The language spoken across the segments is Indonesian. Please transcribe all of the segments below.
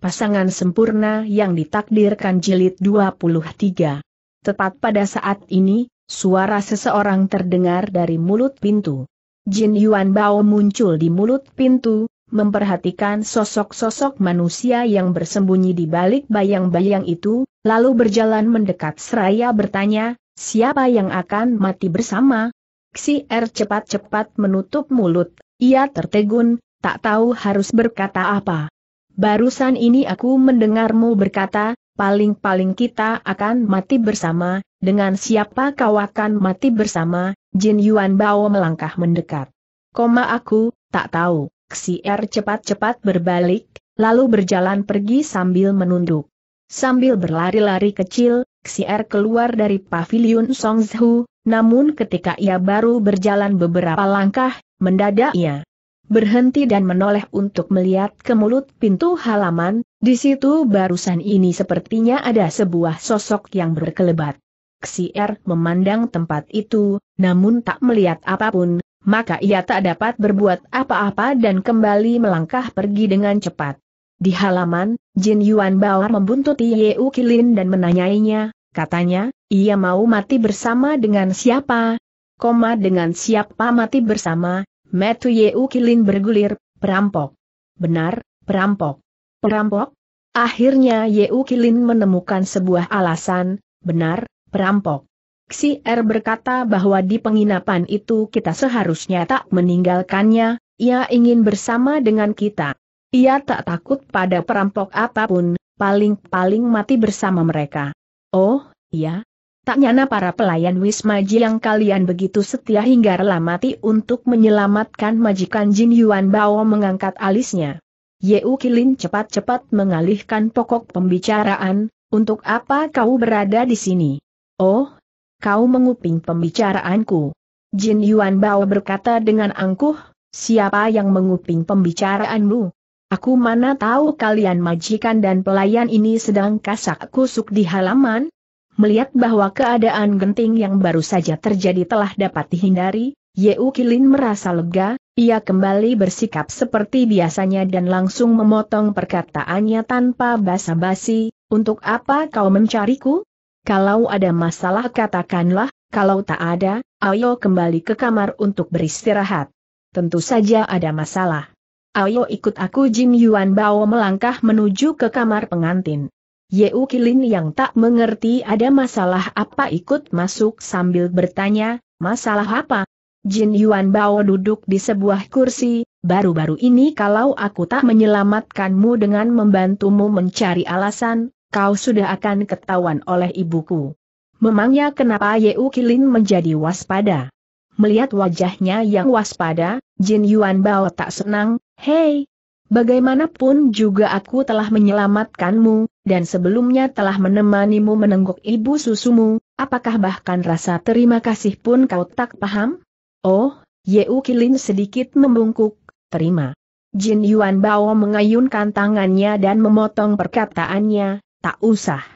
pasangan sempurna yang ditakdirkan jilid 23. Tepat pada saat ini, suara seseorang terdengar dari mulut pintu. Jin Yuan Bao muncul di mulut pintu, memperhatikan sosok-sosok manusia yang bersembunyi di balik bayang-bayang itu, lalu berjalan mendekat seraya bertanya, siapa yang akan mati bersama? Xi Er cepat-cepat menutup mulut, ia tertegun, tak tahu harus berkata apa. Barusan ini aku mendengarmu berkata, paling-paling kita akan mati bersama, dengan siapa kau akan mati bersama, Jin Yuan Bao melangkah mendekat. Koma aku, tak tahu, Xier cepat-cepat berbalik, lalu berjalan pergi sambil menunduk. Sambil berlari-lari kecil, Xier keluar dari pavilion Songzhu, namun ketika ia baru berjalan beberapa langkah, mendadak ia berhenti dan menoleh untuk melihat ke mulut pintu halaman, di situ barusan ini sepertinya ada sebuah sosok yang berkelebat. Xier memandang tempat itu, namun tak melihat apapun, maka ia tak dapat berbuat apa-apa dan kembali melangkah pergi dengan cepat. Di halaman, Jin Yuan Bao membuntuti U Kilin dan menanyainya, katanya, ia mau mati bersama dengan siapa? Koma dengan siapa mati bersama, Metu Yeu Kilin bergulir, perampok. Benar, perampok. Perampok? Akhirnya Yeu Kilin menemukan sebuah alasan, benar, perampok. Xi R er berkata bahwa di penginapan itu kita seharusnya tak meninggalkannya, ia ingin bersama dengan kita. Ia tak takut pada perampok apapun, paling-paling mati bersama mereka. Oh, iya, Tak nyana para pelayan wisma yang kalian begitu setia hingga rela mati untuk menyelamatkan majikan Jin Yuan Bao mengangkat alisnya. Yeu Kilin cepat-cepat mengalihkan pokok pembicaraan, untuk apa kau berada di sini? Oh, kau menguping pembicaraanku. Jin Yuan Bao berkata dengan angkuh, siapa yang menguping pembicaraanmu? Aku mana tahu kalian majikan dan pelayan ini sedang kasak kusuk di halaman, Melihat bahwa keadaan genting yang baru saja terjadi telah dapat dihindari, Yeu Kilin merasa lega, ia kembali bersikap seperti biasanya dan langsung memotong perkataannya tanpa basa-basi, untuk apa kau mencariku? Kalau ada masalah katakanlah, kalau tak ada, ayo kembali ke kamar untuk beristirahat. Tentu saja ada masalah. Ayo ikut aku Jin Yuan Bao melangkah menuju ke kamar pengantin. Yeu Kilin yang tak mengerti ada masalah apa ikut masuk sambil bertanya, masalah apa? Jin Yuan Bao duduk di sebuah kursi, baru-baru ini kalau aku tak menyelamatkanmu dengan membantumu mencari alasan, kau sudah akan ketahuan oleh ibuku. Memangnya kenapa Yeu Kilin menjadi waspada? Melihat wajahnya yang waspada, Jin Yuan Bao tak senang, hei, Bagaimanapun juga aku telah menyelamatkanmu, dan sebelumnya telah menemanimu menenggok ibu susumu, apakah bahkan rasa terima kasih pun kau tak paham? Oh, Yeu Kilin sedikit membungkuk, terima. Jin Yuan Bao mengayunkan tangannya dan memotong perkataannya, tak usah.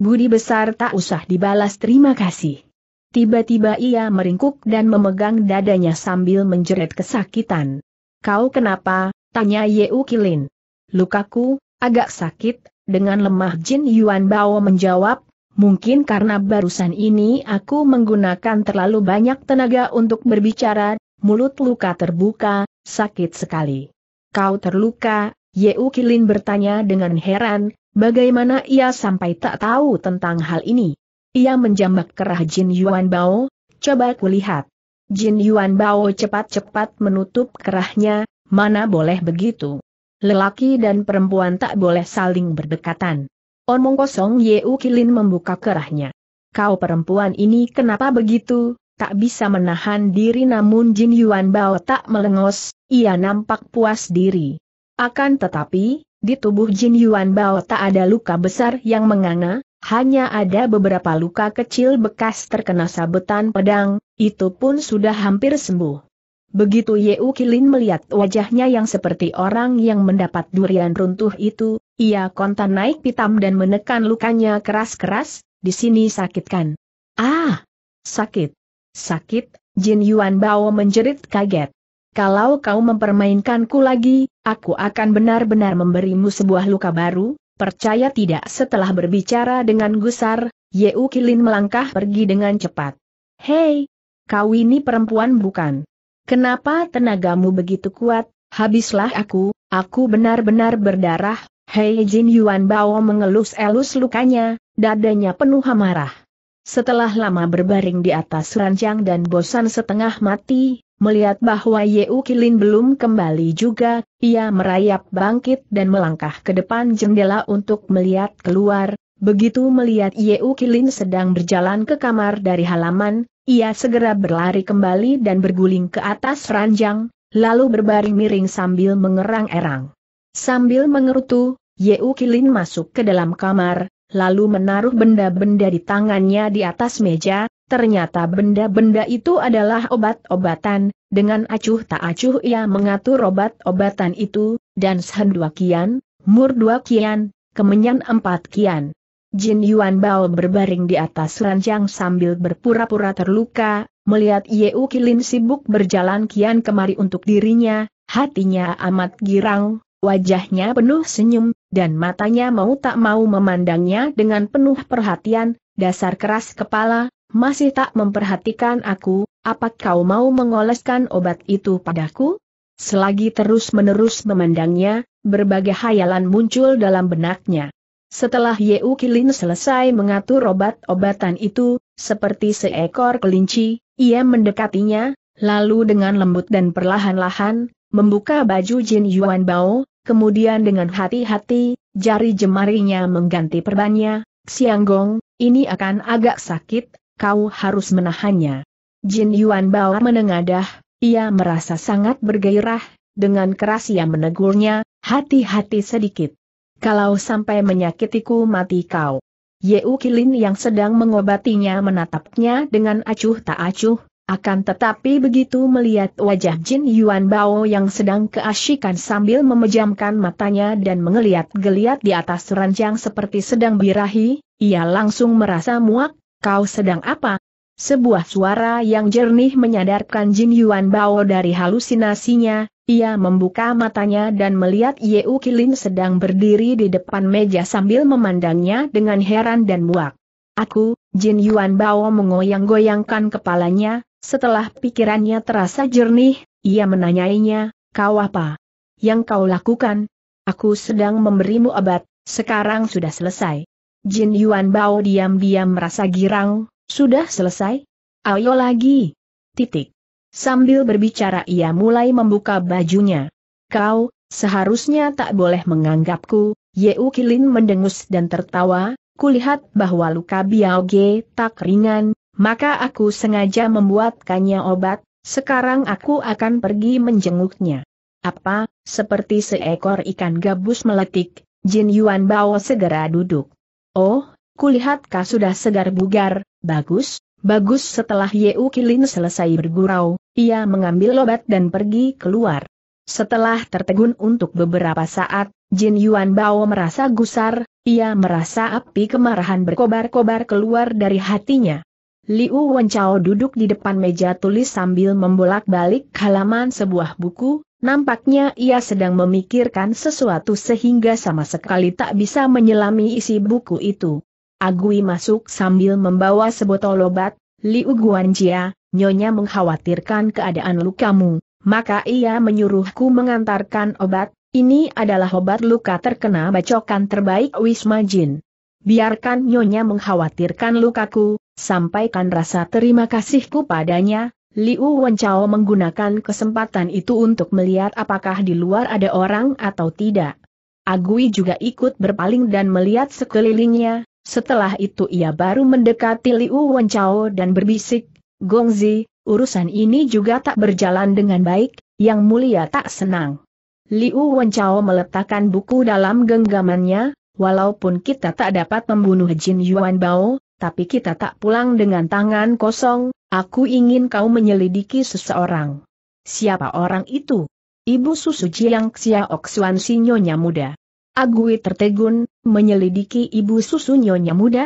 Budi besar tak usah dibalas terima kasih. Tiba-tiba ia meringkuk dan memegang dadanya sambil menjerit kesakitan. Kau kenapa, Tanya Ye Kilin. Lukaku, agak sakit, dengan lemah Jin Yuan Bao menjawab, mungkin karena barusan ini aku menggunakan terlalu banyak tenaga untuk berbicara, mulut luka terbuka, sakit sekali. Kau terluka, Ye Kilin bertanya dengan heran, bagaimana ia sampai tak tahu tentang hal ini. Ia menjambak kerah Jin Yuan Bao, coba kulihat. Jin Yuan Bao cepat-cepat menutup kerahnya, Mana boleh begitu? Lelaki dan perempuan tak boleh saling berdekatan. Omong kosong Yeu Kilin membuka kerahnya. Kau perempuan ini kenapa begitu? Tak bisa menahan diri namun Jin Yuan Bao tak melengos, ia nampak puas diri. Akan tetapi, di tubuh Jin Yuan Bao tak ada luka besar yang menganga, hanya ada beberapa luka kecil bekas terkena sabetan pedang, itu pun sudah hampir sembuh. Begitu Yeu Kilin melihat wajahnya yang seperti orang yang mendapat durian runtuh itu, ia kontan naik pitam dan menekan lukanya keras-keras, di sini sakitkan. Ah! Sakit! Sakit, Jin Yuan Bao menjerit kaget. Kalau kau mempermainkanku lagi, aku akan benar-benar memberimu sebuah luka baru, percaya tidak setelah berbicara dengan gusar, Yeu Kilin melangkah pergi dengan cepat. Hei! Kau ini perempuan bukan? Kenapa tenagamu begitu kuat? Habislah aku, aku benar-benar berdarah. Hei Jin Yuan Bao mengelus-elus lukanya, dadanya penuh amarah. Setelah lama berbaring di atas ranjang dan bosan setengah mati, Melihat bahwa Yeu Kilin belum kembali juga, ia merayap bangkit dan melangkah ke depan jendela untuk melihat keluar, Begitu melihat Ye Ukilin sedang berjalan ke kamar dari halaman, ia segera berlari kembali dan berguling ke atas ranjang, lalu berbaring miring sambil mengerang-erang. Sambil mengerutu, Ye Ukilin masuk ke dalam kamar, lalu menaruh benda-benda di tangannya di atas meja, ternyata benda-benda itu adalah obat-obatan, dengan acuh tak acuh ia mengatur obat-obatan itu, dan kian, mur dua kian, kemenyan empat kian. Jin Yuan Bao berbaring di atas ranjang sambil berpura-pura terluka, melihat Yeu Kilin sibuk berjalan kian kemari untuk dirinya, hatinya amat girang, wajahnya penuh senyum, dan matanya mau tak mau memandangnya dengan penuh perhatian, dasar keras kepala, masih tak memperhatikan aku, apa kau mau mengoleskan obat itu padaku? Selagi terus-menerus memandangnya, berbagai hayalan muncul dalam benaknya. Setelah Yeu Kilin selesai mengatur obat-obatan itu, seperti seekor kelinci, ia mendekatinya, lalu dengan lembut dan perlahan-lahan, membuka baju Jin Yuan Bao, kemudian dengan hati-hati, jari jemarinya mengganti perbannya, Xianggong, ini akan agak sakit, kau harus menahannya. Jin Yuan Bao menengadah, ia merasa sangat bergairah, dengan keras ia menegurnya, hati-hati sedikit. Kalau sampai menyakitiku mati kau. Yeu Kilin yang sedang mengobatinya menatapnya dengan acuh tak acuh, akan tetapi begitu melihat wajah Jin Yuan Bao yang sedang keasyikan sambil memejamkan matanya dan mengeliat geliat di atas ranjang seperti sedang birahi, ia langsung merasa muak, kau sedang apa? Sebuah suara yang jernih menyadarkan Jin Yuan Bao dari halusinasinya, ia membuka matanya dan melihat U Kilin sedang berdiri di depan meja sambil memandangnya dengan heran dan muak. Aku, Jin Yuan Bao mengoyang-goyangkan kepalanya, setelah pikirannya terasa jernih, ia menanyainya, kau apa? Yang kau lakukan? Aku sedang memberimu obat, sekarang sudah selesai. Jin Yuan Bao diam-diam merasa girang, sudah selesai? Ayo lagi. Titik. Sambil berbicara ia mulai membuka bajunya. Kau, seharusnya tak boleh menganggapku, Yeu Kilin mendengus dan tertawa, kulihat bahwa luka Biao Ge tak ringan, maka aku sengaja membuatkannya obat, sekarang aku akan pergi menjenguknya. Apa, seperti seekor ikan gabus meletik, Jin Yuan Bao segera duduk. Oh, kulihat kau sudah segar bugar, bagus, bagus setelah Yeu Kilin selesai bergurau, ia mengambil lobat dan pergi keluar. Setelah tertegun untuk beberapa saat, Jin Yuan Bao merasa gusar, ia merasa api kemarahan berkobar-kobar keluar dari hatinya. Liu Wenchao duduk di depan meja tulis sambil membolak-balik halaman sebuah buku, nampaknya ia sedang memikirkan sesuatu sehingga sama sekali tak bisa menyelami isi buku itu. Agui masuk sambil membawa sebotol obat, Liu Guanjia, nyonya mengkhawatirkan keadaan lukamu, maka ia menyuruhku mengantarkan obat, ini adalah obat luka terkena bacokan terbaik Wisma Jin. Biarkan nyonya mengkhawatirkan lukaku, sampaikan rasa terima kasihku padanya, Liu Wenchao menggunakan kesempatan itu untuk melihat apakah di luar ada orang atau tidak. Agui juga ikut berpaling dan melihat sekelilingnya, setelah itu ia baru mendekati Liu Wenchao dan berbisik, Gongzi, urusan ini juga tak berjalan dengan baik, yang mulia tak senang. Liu Wenchao meletakkan buku dalam genggamannya, walaupun kita tak dapat membunuh Jin Yuan Bao, tapi kita tak pulang dengan tangan kosong, aku ingin kau menyelidiki seseorang. Siapa orang itu? Ibu susu Jiang Xiaoxuan si nyonya muda. Agui tertegun, menyelidiki ibu susu nyonya muda?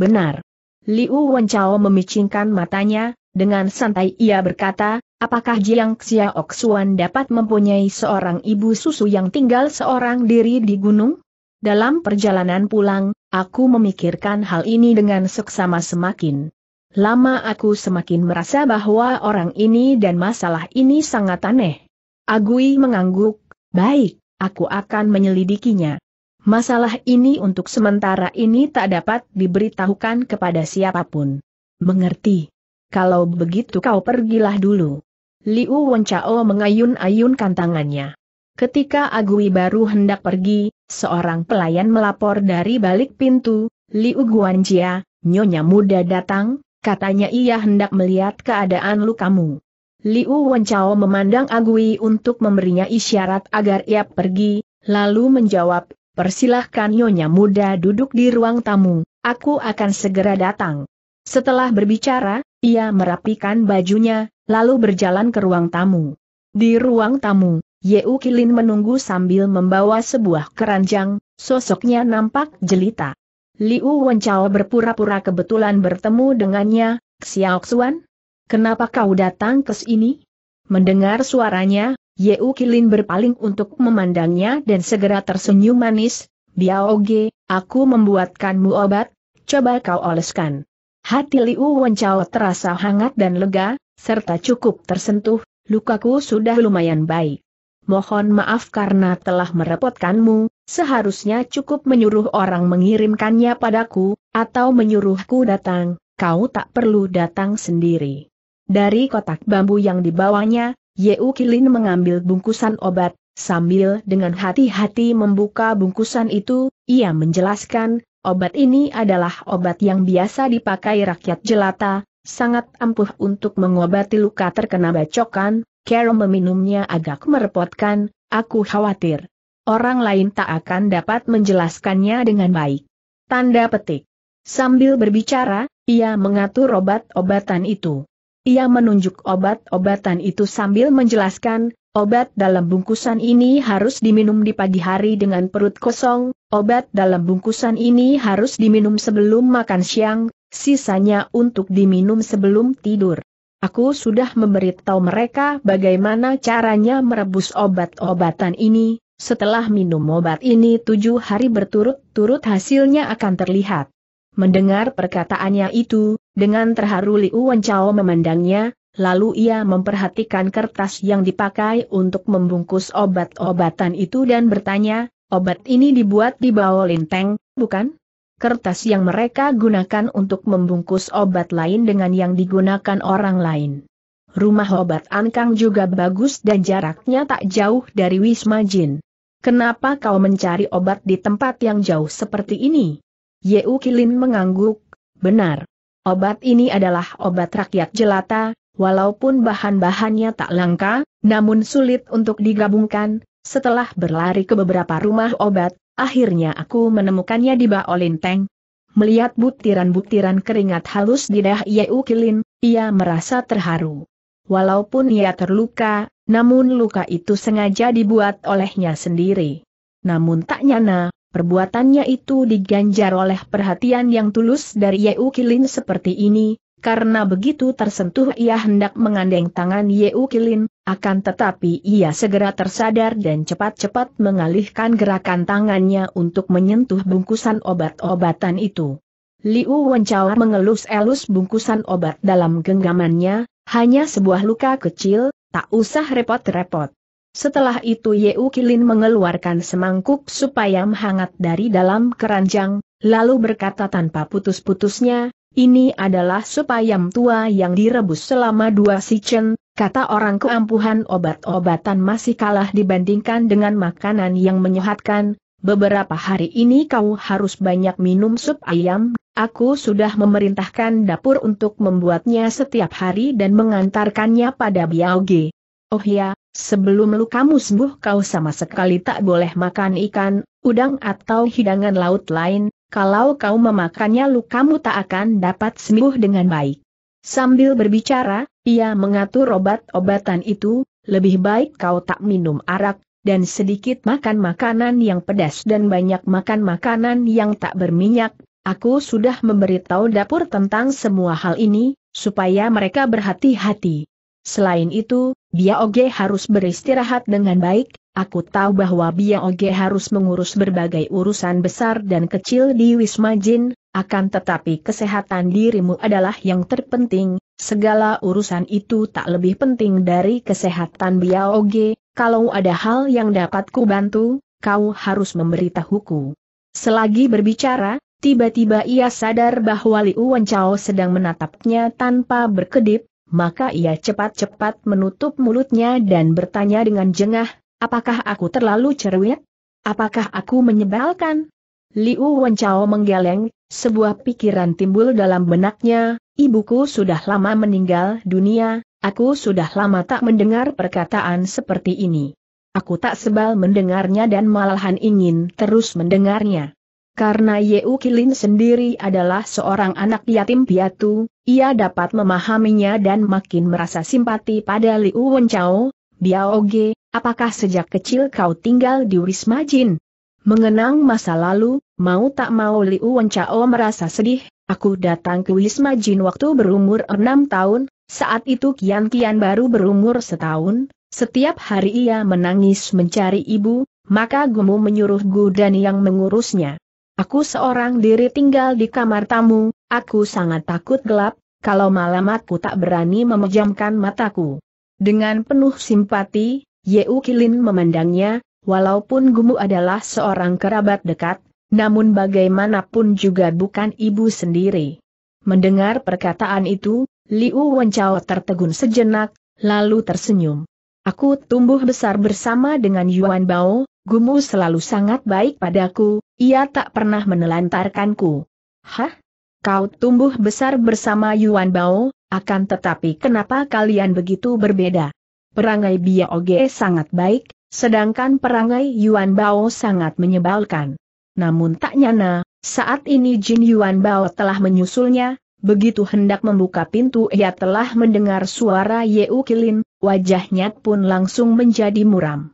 Benar. Liu Wenchao memicingkan matanya, dengan santai ia berkata, apakah Jiang Xiaok Xuan dapat mempunyai seorang ibu susu yang tinggal seorang diri di gunung? Dalam perjalanan pulang, aku memikirkan hal ini dengan seksama semakin. Lama aku semakin merasa bahwa orang ini dan masalah ini sangat aneh. Agui mengangguk, baik aku akan menyelidikinya. Masalah ini untuk sementara ini tak dapat diberitahukan kepada siapapun. Mengerti? Kalau begitu kau pergilah dulu. Liu Wenchao mengayun-ayunkan tangannya. Ketika Agui baru hendak pergi, seorang pelayan melapor dari balik pintu, Liu Guanjia, nyonya muda datang, katanya ia hendak melihat keadaan lukamu. Liu Wenchao memandang Agui untuk memberinya isyarat agar ia pergi, lalu menjawab, persilahkan Nyonya muda duduk di ruang tamu, aku akan segera datang. Setelah berbicara, ia merapikan bajunya, lalu berjalan ke ruang tamu. Di ruang tamu, Yeu Kilin menunggu sambil membawa sebuah keranjang, sosoknya nampak jelita. Liu Wenchao berpura-pura kebetulan bertemu dengannya, Xiao Xuan, Kenapa kau datang ke sini? Mendengar suaranya, Yeu Kilin berpaling untuk memandangnya dan segera tersenyum manis, Biaoge, aku membuatkanmu obat, coba kau oleskan. Hati Liu Wencao terasa hangat dan lega, serta cukup tersentuh, lukaku sudah lumayan baik. Mohon maaf karena telah merepotkanmu, seharusnya cukup menyuruh orang mengirimkannya padaku, atau menyuruhku datang, kau tak perlu datang sendiri. Dari kotak bambu yang dibawanya, Yeu Kilin mengambil bungkusan obat, sambil dengan hati-hati membuka bungkusan itu, ia menjelaskan, obat ini adalah obat yang biasa dipakai rakyat jelata, sangat ampuh untuk mengobati luka terkena bacokan, Carol meminumnya agak merepotkan, aku khawatir. Orang lain tak akan dapat menjelaskannya dengan baik. Tanda petik. Sambil berbicara, ia mengatur obat-obatan itu. Ia menunjuk obat-obatan itu sambil menjelaskan, Obat dalam bungkusan ini harus diminum di pagi hari dengan perut kosong, obat dalam bungkusan ini harus diminum sebelum makan siang, sisanya untuk diminum sebelum tidur. Aku sudah memberitahu mereka bagaimana caranya merebus obat-obatan ini, setelah minum obat ini tujuh hari berturut-turut hasilnya akan terlihat. Mendengar perkataannya itu, dengan terharu Liu Wencao memandangnya, lalu ia memperhatikan kertas yang dipakai untuk membungkus obat-obatan itu dan bertanya, obat ini dibuat di bawah linteng, bukan? Kertas yang mereka gunakan untuk membungkus obat lain dengan yang digunakan orang lain. Rumah obat Ankang juga bagus dan jaraknya tak jauh dari Wisma Jin. Kenapa kau mencari obat di tempat yang jauh seperti ini? Yeu Kilin mengangguk, benar. Obat ini adalah obat rakyat jelata, walaupun bahan-bahannya tak langka, namun sulit untuk digabungkan. Setelah berlari ke beberapa rumah obat, akhirnya aku menemukannya di Teng. Melihat butiran-butiran keringat halus di dah Yeu Kilin, ia merasa terharu. Walaupun ia terluka, namun luka itu sengaja dibuat olehnya sendiri. Namun tak nyana, perbuatannya itu diganjar oleh perhatian yang tulus dari Yeu Kilin seperti ini, karena begitu tersentuh ia hendak mengandeng tangan Yeu Kilin, akan tetapi ia segera tersadar dan cepat-cepat mengalihkan gerakan tangannya untuk menyentuh bungkusan obat-obatan itu. Liu Wencawa mengelus-elus bungkusan obat dalam genggamannya, hanya sebuah luka kecil, tak usah repot-repot. Setelah itu Yeu Kilin mengeluarkan semangkuk sup ayam hangat dari dalam keranjang, lalu berkata tanpa putus-putusnya, ini adalah sup ayam tua yang direbus selama dua sichen. kata orang keampuhan obat-obatan masih kalah dibandingkan dengan makanan yang menyehatkan, beberapa hari ini kau harus banyak minum sup ayam Aku sudah memerintahkan dapur untuk membuatnya setiap hari dan mengantarkannya pada Biao Ge." Oh ya, sebelum lukamu sembuh kau sama sekali tak boleh makan ikan, udang atau hidangan laut lain, kalau kau memakannya lukamu tak akan dapat sembuh dengan baik. Sambil berbicara, ia mengatur obat-obatan itu, lebih baik kau tak minum arak, dan sedikit makan makanan yang pedas dan banyak makan makanan yang tak berminyak. Aku sudah memberitahu dapur tentang semua hal ini, supaya mereka berhati-hati. Selain itu, Bia Oge harus beristirahat dengan baik, aku tahu bahwa Bia Oge harus mengurus berbagai urusan besar dan kecil di Wisma Jin, akan tetapi kesehatan dirimu adalah yang terpenting, segala urusan itu tak lebih penting dari kesehatan Bia Oge, kalau ada hal yang dapat ku bantu, kau harus memberitahuku. Selagi berbicara, tiba-tiba ia sadar bahwa Liu Wenchao sedang menatapnya tanpa berkedip, maka ia cepat-cepat menutup mulutnya dan bertanya dengan jengah, apakah aku terlalu cerewet? Apakah aku menyebalkan? Liu Wenchao menggeleng, sebuah pikiran timbul dalam benaknya, ibuku sudah lama meninggal dunia, aku sudah lama tak mendengar perkataan seperti ini. Aku tak sebal mendengarnya dan malahan ingin terus mendengarnya. Karena Yeu Kilin sendiri adalah seorang anak yatim piatu, ia dapat memahaminya dan makin merasa simpati pada Liu Wenchao, Biao Ge, apakah sejak kecil kau tinggal di Wisma Jin? Mengenang masa lalu, mau tak mau Liu Wenchao merasa sedih, aku datang ke Wisma Jin waktu berumur enam tahun, saat itu Kian Kian baru berumur setahun, setiap hari ia menangis mencari ibu, maka Gumu menyuruh Gu dan yang mengurusnya. Aku seorang diri tinggal di kamar tamu, aku sangat takut gelap, kalau malam aku tak berani memejamkan mataku. Dengan penuh simpati, Yeu Kilin memandangnya, walaupun Gumu adalah seorang kerabat dekat, namun bagaimanapun juga bukan ibu sendiri. Mendengar perkataan itu, Liu Wencao tertegun sejenak, lalu tersenyum. Aku tumbuh besar bersama dengan Yuan Bao, Gumu selalu sangat baik padaku, ia tak pernah menelantarkanku. Hah? Kau tumbuh besar bersama Yuan Bao, akan tetapi kenapa kalian begitu berbeda? Perangai Bia Oge sangat baik, sedangkan perangai Yuan Bao sangat menyebalkan. Namun tak nyana, saat ini Jin Yuan Bao telah menyusulnya, Begitu hendak membuka pintu ia telah mendengar suara Yeu Kilin, wajahnya pun langsung menjadi muram.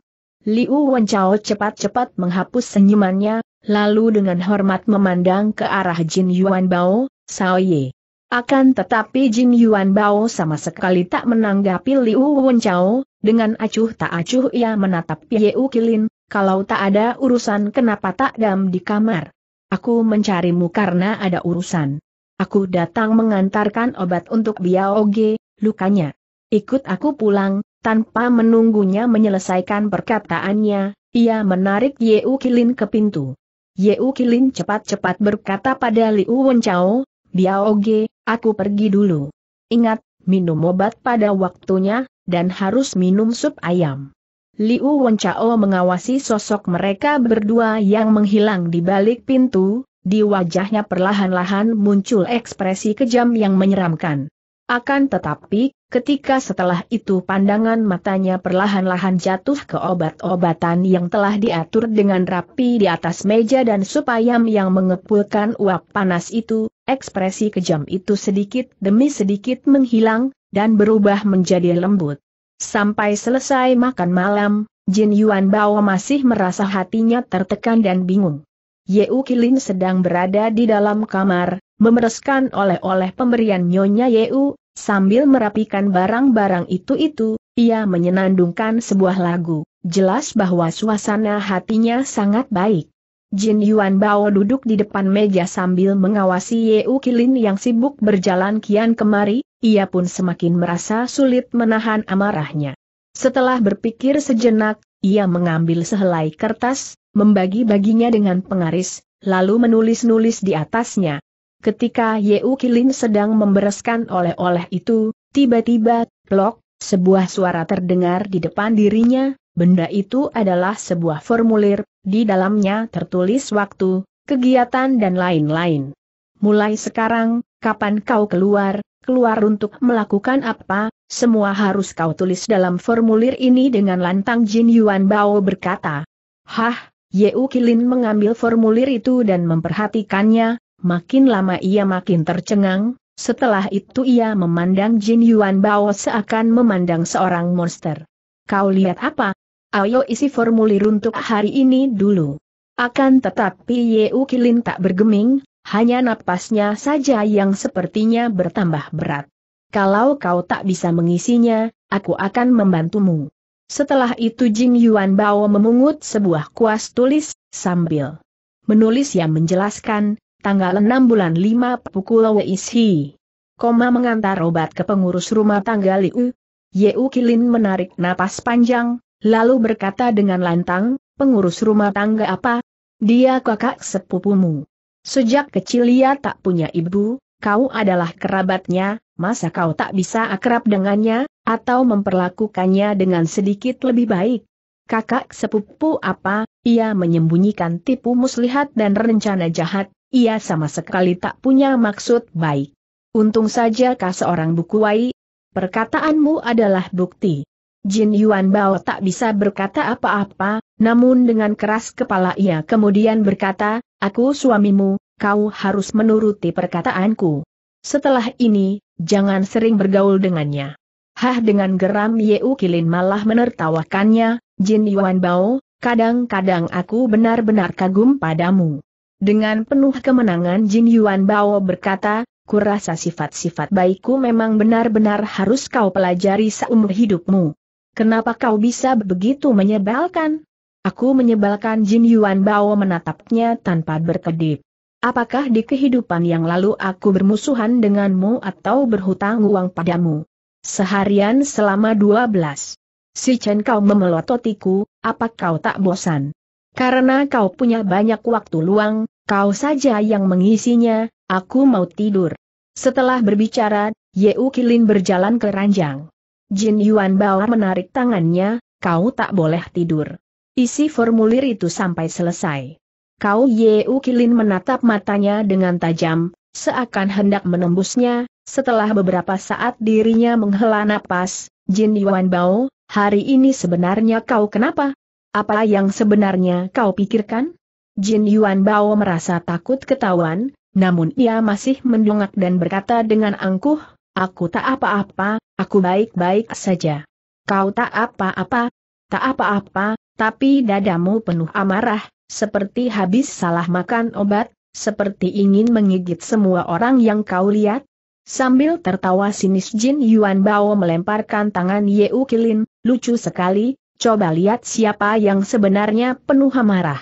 Liu Wenchao cepat-cepat menghapus senyumannya, lalu dengan hormat memandang ke arah Jin Yuan Bao, Sao Ye. Akan tetapi Jin Yuan Bao sama sekali tak menanggapi Liu Wenchao, dengan acuh tak acuh ia menatap Ye U Kilin, kalau tak ada urusan kenapa tak dam di kamar. Aku mencarimu karena ada urusan. Aku datang mengantarkan obat untuk Biao Ge, lukanya. Ikut aku pulang, tanpa menunggunya menyelesaikan perkataannya, ia menarik Yeu Kilin ke pintu. Yeu Kilin cepat-cepat berkata pada Liu Wenchao, Biaoge, aku pergi dulu. Ingat, minum obat pada waktunya, dan harus minum sup ayam. Liu Wenchao mengawasi sosok mereka berdua yang menghilang di balik pintu, di wajahnya perlahan-lahan muncul ekspresi kejam yang menyeramkan. Akan tetapi, Ketika setelah itu pandangan matanya perlahan-lahan jatuh ke obat-obatan yang telah diatur dengan rapi di atas meja dan sup ayam yang mengepulkan uap panas itu, ekspresi kejam itu sedikit demi sedikit menghilang, dan berubah menjadi lembut. Sampai selesai makan malam, Jin Yuan Bao masih merasa hatinya tertekan dan bingung. Yeu Kilin sedang berada di dalam kamar, memereskan oleh-oleh pemberian Nyonya Yeu, Sambil merapikan barang-barang itu-itu, ia menyenandungkan sebuah lagu. Jelas bahwa suasana hatinya sangat baik. Jin Yuan Bao duduk di depan meja sambil mengawasi Ye U Kilin yang sibuk berjalan kian kemari, ia pun semakin merasa sulit menahan amarahnya. Setelah berpikir sejenak, ia mengambil sehelai kertas, membagi-baginya dengan pengaris, lalu menulis-nulis di atasnya, Ketika Ye Kilin sedang membereskan oleh-oleh itu, tiba-tiba, plok, sebuah suara terdengar di depan dirinya, benda itu adalah sebuah formulir, di dalamnya tertulis waktu, kegiatan dan lain-lain. Mulai sekarang, kapan kau keluar, keluar untuk melakukan apa, semua harus kau tulis dalam formulir ini dengan lantang Jin Yuan Bao berkata. Hah, Ye Kilin mengambil formulir itu dan memperhatikannya, Makin lama ia makin tercengang, setelah itu ia memandang Jin Yuan Bao seakan memandang seorang monster. Kau lihat apa? Ayo isi formulir untuk hari ini dulu. Akan tetapi Yeu Kilin tak bergeming, hanya napasnya saja yang sepertinya bertambah berat. Kalau kau tak bisa mengisinya, aku akan membantumu. Setelah itu Jin Yuan Bao memungut sebuah kuas tulis, sambil menulis yang menjelaskan, tanggal 6 bulan 5 pukul WISI. Koma mengantar obat ke pengurus rumah tangga Liu. Yeu Kilin menarik napas panjang, lalu berkata dengan lantang, pengurus rumah tangga apa? Dia kakak sepupumu. Sejak kecil ia tak punya ibu, kau adalah kerabatnya, masa kau tak bisa akrab dengannya, atau memperlakukannya dengan sedikit lebih baik? Kakak sepupu apa, ia menyembunyikan tipu muslihat dan rencana jahat, ia sama sekali tak punya maksud baik. Untung saja kau seorang bukuai. Perkataanmu adalah bukti. Jin Yuan Bao tak bisa berkata apa-apa, namun dengan keras kepala ia kemudian berkata, Aku suamimu, kau harus menuruti perkataanku. Setelah ini, jangan sering bergaul dengannya. Hah dengan geram Yeu Kilin malah menertawakannya, Jin Yuan Bao, kadang-kadang aku benar-benar kagum padamu. Dengan penuh kemenangan Jin Yuan Bao berkata, kurasa sifat-sifat baikku memang benar-benar harus kau pelajari seumur hidupmu. Kenapa kau bisa begitu menyebalkan? Aku menyebalkan Jin Yuan Bao menatapnya tanpa berkedip. Apakah di kehidupan yang lalu aku bermusuhan denganmu atau berhutang uang padamu? Seharian selama 12. Si Chen kau memelototiku, apa kau tak bosan? Karena kau punya banyak waktu luang, kau saja yang mengisinya, aku mau tidur. Setelah berbicara, Ye Kilin berjalan ke ranjang. Jin Yuan Bao menarik tangannya, kau tak boleh tidur. Isi formulir itu sampai selesai. Kau Ye Kilin menatap matanya dengan tajam, seakan hendak menembusnya, setelah beberapa saat dirinya menghela napas, Jin Yuan Bao, hari ini sebenarnya kau kenapa? Apa yang sebenarnya kau pikirkan? Jin Yuan Bao merasa takut ketahuan, namun ia masih mendongak dan berkata dengan angkuh, Aku tak apa-apa, aku baik-baik saja. Kau tak apa-apa, tak apa-apa, tapi dadamu penuh amarah, seperti habis salah makan obat, seperti ingin mengigit semua orang yang kau lihat. Sambil tertawa sinis Jin Yuan Bao melemparkan tangan Yeu Kilin, lucu sekali, coba lihat siapa yang sebenarnya penuh amarah.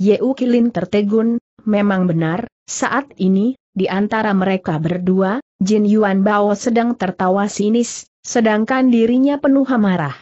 Ye Kilin tertegun, memang benar, saat ini, di antara mereka berdua, Jin Yuan Bao sedang tertawa sinis, sedangkan dirinya penuh amarah.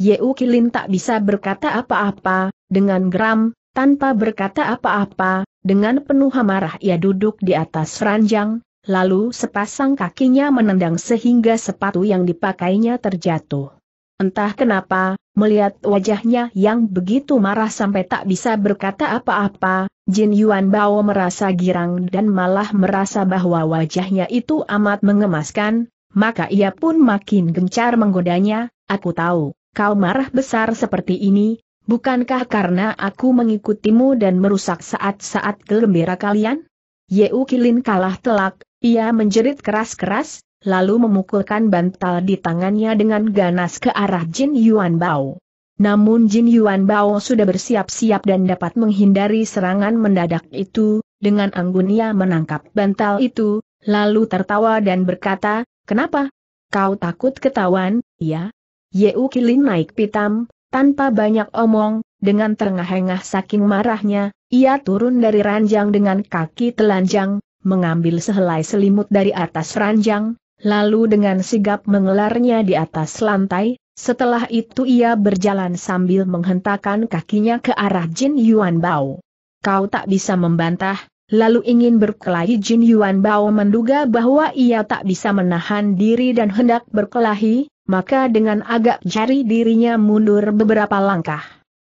Ye Kilin tak bisa berkata apa-apa, dengan geram, tanpa berkata apa-apa, dengan penuh amarah ia duduk di atas ranjang, lalu sepasang kakinya menendang sehingga sepatu yang dipakainya terjatuh. Entah kenapa, melihat wajahnya yang begitu marah sampai tak bisa berkata apa-apa, Jin Yuan Bao merasa girang dan malah merasa bahwa wajahnya itu amat mengemaskan, maka ia pun makin gencar menggodanya, aku tahu, kau marah besar seperti ini, bukankah karena aku mengikutimu dan merusak saat-saat gembira kalian? Yeu Kilin kalah telak, ia menjerit keras-keras, lalu memukulkan bantal di tangannya dengan ganas ke arah Jin Yuan Bao. Namun Jin Yuan Bao sudah bersiap-siap dan dapat menghindari serangan mendadak itu, dengan anggunnya menangkap bantal itu, lalu tertawa dan berkata, Kenapa? Kau takut ketahuan, ya? Yeu Kilin naik pitam, tanpa banyak omong, dengan terengah-engah saking marahnya, ia turun dari ranjang dengan kaki telanjang, mengambil sehelai selimut dari atas ranjang, lalu dengan sigap mengelarnya di atas lantai, setelah itu ia berjalan sambil menghentakkan kakinya ke arah Jin Yuan Bao. Kau tak bisa membantah, lalu ingin berkelahi Jin Yuan Bao menduga bahwa ia tak bisa menahan diri dan hendak berkelahi, maka dengan agak jari dirinya mundur beberapa langkah.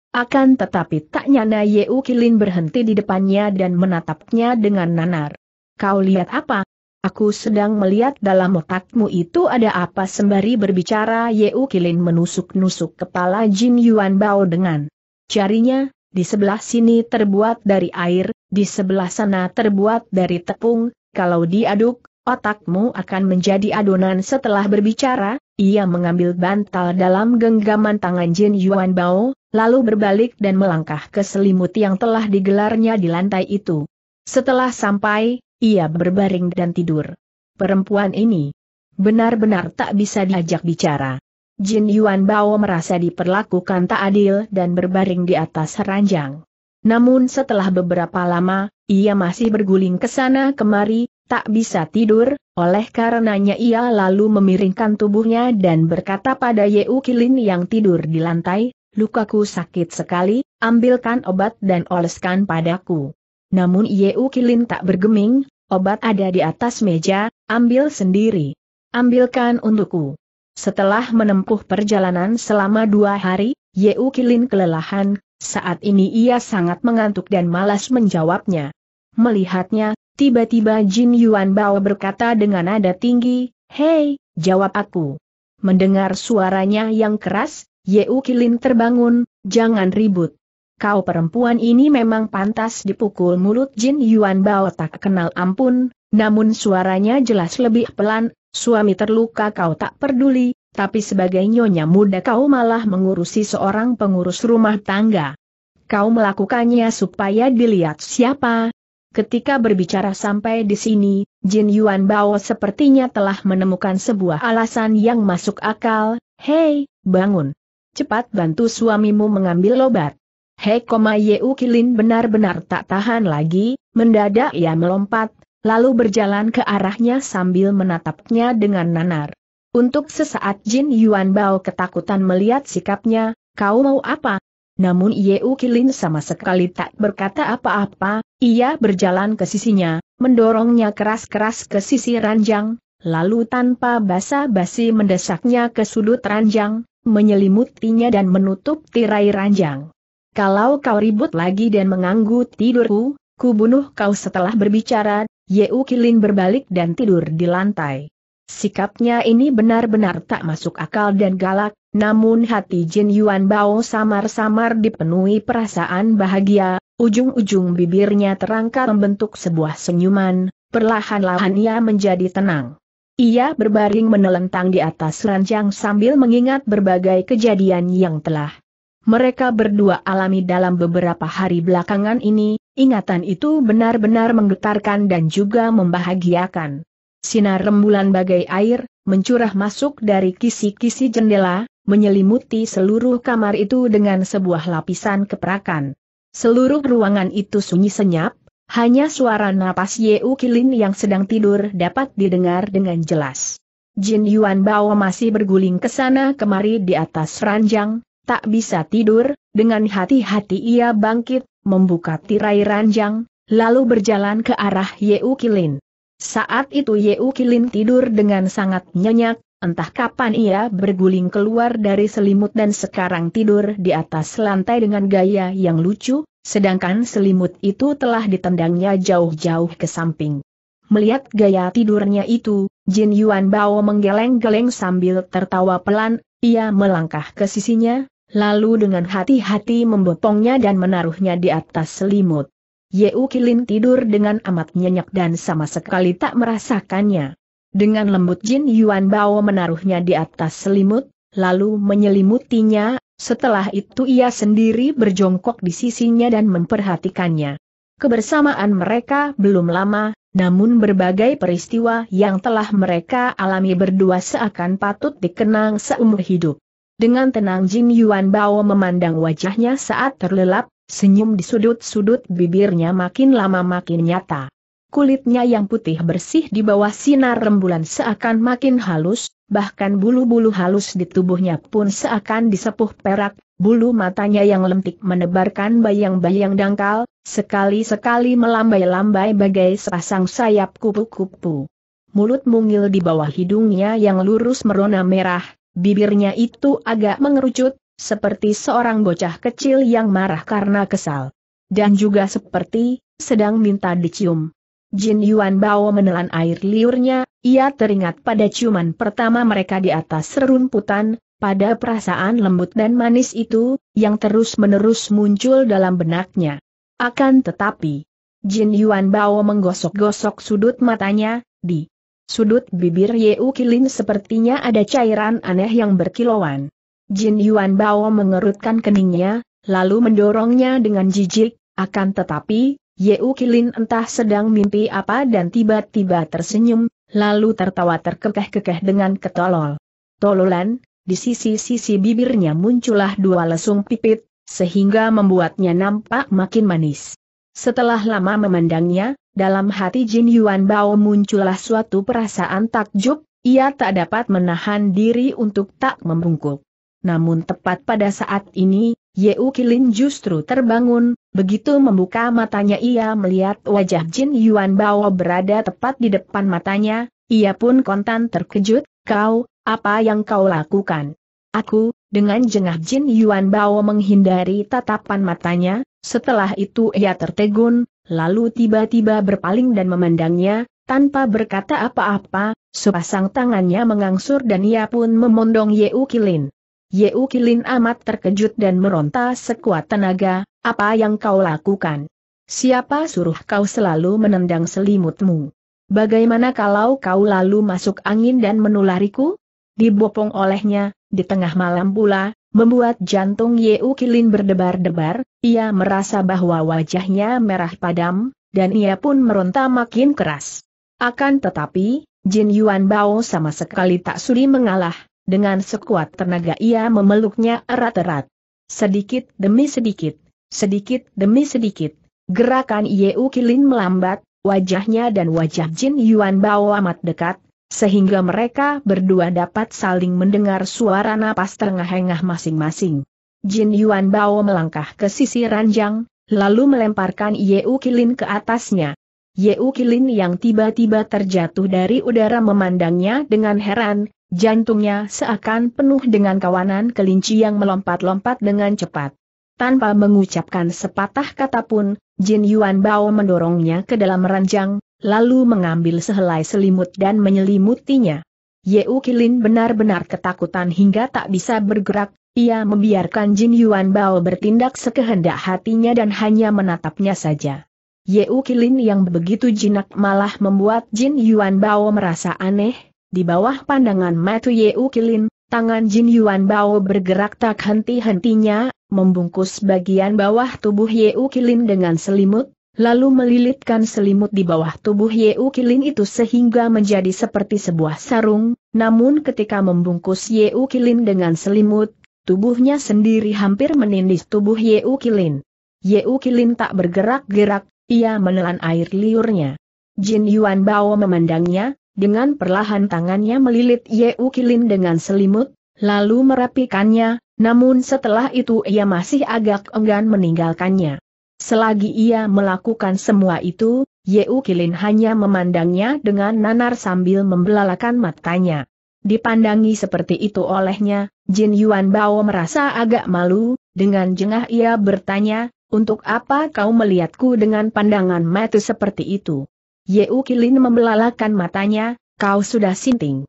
Akan tetapi tak nyana Yeu Kilin berhenti di depannya dan menatapnya dengan nanar. Kau lihat apa? Aku sedang melihat dalam otakmu itu ada apa sembari berbicara Yeu Kilin menusuk-nusuk kepala Jin Yuan Bao dengan Carinya di sebelah sini terbuat dari air, di sebelah sana terbuat dari tepung, kalau diaduk, otakmu akan menjadi adonan setelah berbicara, ia mengambil bantal dalam genggaman tangan Jin Yuan Bao, lalu berbalik dan melangkah ke selimut yang telah digelarnya di lantai itu. Setelah sampai, ia berbaring dan tidur. Perempuan ini benar-benar tak bisa diajak bicara. Jin Yuan Bao merasa diperlakukan tak adil dan berbaring di atas ranjang. Namun setelah beberapa lama, ia masih berguling ke sana kemari, tak bisa tidur, oleh karenanya ia lalu memiringkan tubuhnya dan berkata pada Yeu Kilin yang tidur di lantai, lukaku sakit sekali, ambilkan obat dan oleskan padaku. Namun Yeu Kilin tak bergeming, obat ada di atas meja, ambil sendiri. Ambilkan untukku. Setelah menempuh perjalanan selama dua hari, Yeu Kilin kelelahan, saat ini ia sangat mengantuk dan malas menjawabnya. Melihatnya, tiba-tiba Jin Yuan Bao berkata dengan nada tinggi, Hei, jawab aku. Mendengar suaranya yang keras, Yeu Kilin terbangun, jangan ribut kau perempuan ini memang pantas dipukul mulut Jin Yuan Bao tak kenal ampun, namun suaranya jelas lebih pelan, suami terluka kau tak peduli, tapi sebagai nyonya muda kau malah mengurusi seorang pengurus rumah tangga. Kau melakukannya supaya dilihat siapa. Ketika berbicara sampai di sini, Jin Yuan Bao sepertinya telah menemukan sebuah alasan yang masuk akal, Hei, bangun. Cepat bantu suamimu mengambil obat. Hei koma Yeu Kilin benar-benar tak tahan lagi, mendadak ia melompat, lalu berjalan ke arahnya sambil menatapnya dengan nanar. Untuk sesaat Jin Yuan Bao ketakutan melihat sikapnya, kau mau apa? Namun Yeu Kilin sama sekali tak berkata apa-apa, ia berjalan ke sisinya, mendorongnya keras-keras ke sisi ranjang, lalu tanpa basa-basi mendesaknya ke sudut ranjang, menyelimutinya dan menutup tirai ranjang. Kalau kau ribut lagi dan mengganggu tidurku, ku bunuh kau setelah berbicara, Yeu Kilin berbalik dan tidur di lantai. Sikapnya ini benar-benar tak masuk akal dan galak, namun hati Jin Yuan Bao samar-samar dipenuhi perasaan bahagia, ujung-ujung bibirnya terangkat membentuk sebuah senyuman, perlahan-lahan ia menjadi tenang. Ia berbaring menelentang di atas ranjang sambil mengingat berbagai kejadian yang telah mereka berdua alami dalam beberapa hari belakangan ini, ingatan itu benar-benar menggetarkan dan juga membahagiakan. Sinar rembulan bagai air, mencurah masuk dari kisi-kisi jendela, menyelimuti seluruh kamar itu dengan sebuah lapisan keperakan. Seluruh ruangan itu sunyi senyap, hanya suara napas Yeu Kilin yang sedang tidur dapat didengar dengan jelas. Jin Yuan Bao masih berguling ke sana kemari di atas ranjang, Tak bisa tidur, dengan hati-hati ia bangkit, membuka tirai ranjang, lalu berjalan ke arah Yeu Kilin. Saat itu Yeu Kilin tidur dengan sangat nyenyak, entah kapan ia berguling keluar dari selimut dan sekarang tidur di atas lantai dengan gaya yang lucu, sedangkan selimut itu telah ditendangnya jauh-jauh ke samping. Melihat gaya tidurnya itu, Jin Yuan Bao menggeleng-geleng sambil tertawa pelan, ia melangkah ke sisinya, lalu dengan hati-hati membopongnya dan menaruhnya di atas selimut. Yeu Kilin tidur dengan amat nyenyak dan sama sekali tak merasakannya. Dengan lembut Jin Yuan Bao menaruhnya di atas selimut, lalu menyelimutinya, setelah itu ia sendiri berjongkok di sisinya dan memperhatikannya. Kebersamaan mereka belum lama, namun berbagai peristiwa yang telah mereka alami berdua seakan patut dikenang seumur hidup. Dengan tenang Jin Yuan Bao memandang wajahnya saat terlelap, senyum di sudut-sudut bibirnya makin lama makin nyata. Kulitnya yang putih bersih di bawah sinar rembulan seakan makin halus, bahkan bulu-bulu halus di tubuhnya pun seakan disepuh perak, bulu matanya yang lentik menebarkan bayang-bayang dangkal, sekali-sekali melambai-lambai bagai sepasang sayap kupu-kupu. Mulut mungil di bawah hidungnya yang lurus merona merah, bibirnya itu agak mengerucut, seperti seorang bocah kecil yang marah karena kesal. Dan juga seperti, sedang minta dicium. Jin Yuan Bao menelan air liurnya, ia teringat pada ciuman pertama mereka di atas rerumputan, pada perasaan lembut dan manis itu, yang terus-menerus muncul dalam benaknya. Akan tetapi, Jin Yuan Bao menggosok-gosok sudut matanya, di sudut bibir Yeu Kilin sepertinya ada cairan aneh yang berkilauan. Jin Yuan Bao mengerutkan keningnya, lalu mendorongnya dengan jijik, akan tetapi, Yeu Kilin entah sedang mimpi apa dan tiba-tiba tersenyum, lalu tertawa terkekeh-kekeh dengan ketolol. Tololan, di sisi-sisi bibirnya muncullah dua lesung pipit, sehingga membuatnya nampak makin manis. Setelah lama memandangnya, dalam hati Jin Yuan Bao muncullah suatu perasaan takjub, ia tak dapat menahan diri untuk tak membungkuk. Namun tepat pada saat ini, Yeu Kilin justru terbangun, begitu membuka matanya ia melihat wajah Jin Yuan Bao berada tepat di depan matanya, ia pun kontan terkejut, kau, apa yang kau lakukan? Aku, dengan jengah Jin Yuan Bao menghindari tatapan matanya, setelah itu ia tertegun, lalu tiba-tiba berpaling dan memandangnya, tanpa berkata apa-apa, sepasang tangannya mengangsur dan ia pun memondong Yeu Kilin. Yeu Kilin amat terkejut dan meronta sekuat tenaga, apa yang kau lakukan? Siapa suruh kau selalu menendang selimutmu? Bagaimana kalau kau lalu masuk angin dan menulariku? Dibopong olehnya, di tengah malam pula, membuat jantung Yeu Kilin berdebar-debar, ia merasa bahwa wajahnya merah padam, dan ia pun meronta makin keras. Akan tetapi, Jin Yuan Bao sama sekali tak sudi mengalah, dengan sekuat tenaga ia memeluknya erat-erat. Sedikit demi sedikit, sedikit demi sedikit, gerakan Yeu Kilin melambat, wajahnya dan wajah Jin Yuan Bao amat dekat, sehingga mereka berdua dapat saling mendengar suara napas terengah-engah masing-masing. Jin Yuan Bao melangkah ke sisi ranjang, lalu melemparkan Yeu Kilin ke atasnya. Yeu Kilin yang tiba-tiba terjatuh dari udara memandangnya dengan heran, Jantungnya seakan penuh dengan kawanan kelinci yang melompat-lompat dengan cepat. Tanpa mengucapkan sepatah kata pun, Jin Yuan Bao mendorongnya ke dalam ranjang, lalu mengambil sehelai selimut dan menyelimutinya. U Kilin benar-benar ketakutan hingga tak bisa bergerak, ia membiarkan Jin Yuan Bao bertindak sekehendak hatinya dan hanya menatapnya saja. U Kilin yang begitu jinak malah membuat Jin Yuan Bao merasa aneh, di bawah pandangan Matu Yeu Kilin, tangan Jin Yuan Bao bergerak tak henti-hentinya, membungkus bagian bawah tubuh Yeu Kilin dengan selimut, lalu melilitkan selimut di bawah tubuh Yeu Kilin itu sehingga menjadi seperti sebuah sarung, namun ketika membungkus Yeu Kilin dengan selimut, tubuhnya sendiri hampir menindis tubuh Yeu Kilin. Yeu Kilin tak bergerak-gerak, ia menelan air liurnya. Jin Yuan Bao memandangnya, dengan perlahan tangannya melilit Ye Ukilin dengan selimut, lalu merapikannya, namun setelah itu ia masih agak enggan meninggalkannya. Selagi ia melakukan semua itu, Ye Ukilin hanya memandangnya dengan nanar sambil membelalakan matanya. Dipandangi seperti itu olehnya, Jin Yuan Bao merasa agak malu, dengan jengah ia bertanya, untuk apa kau melihatku dengan pandangan mata seperti itu? Yeu Kilin membelalakan matanya, kau sudah sinting.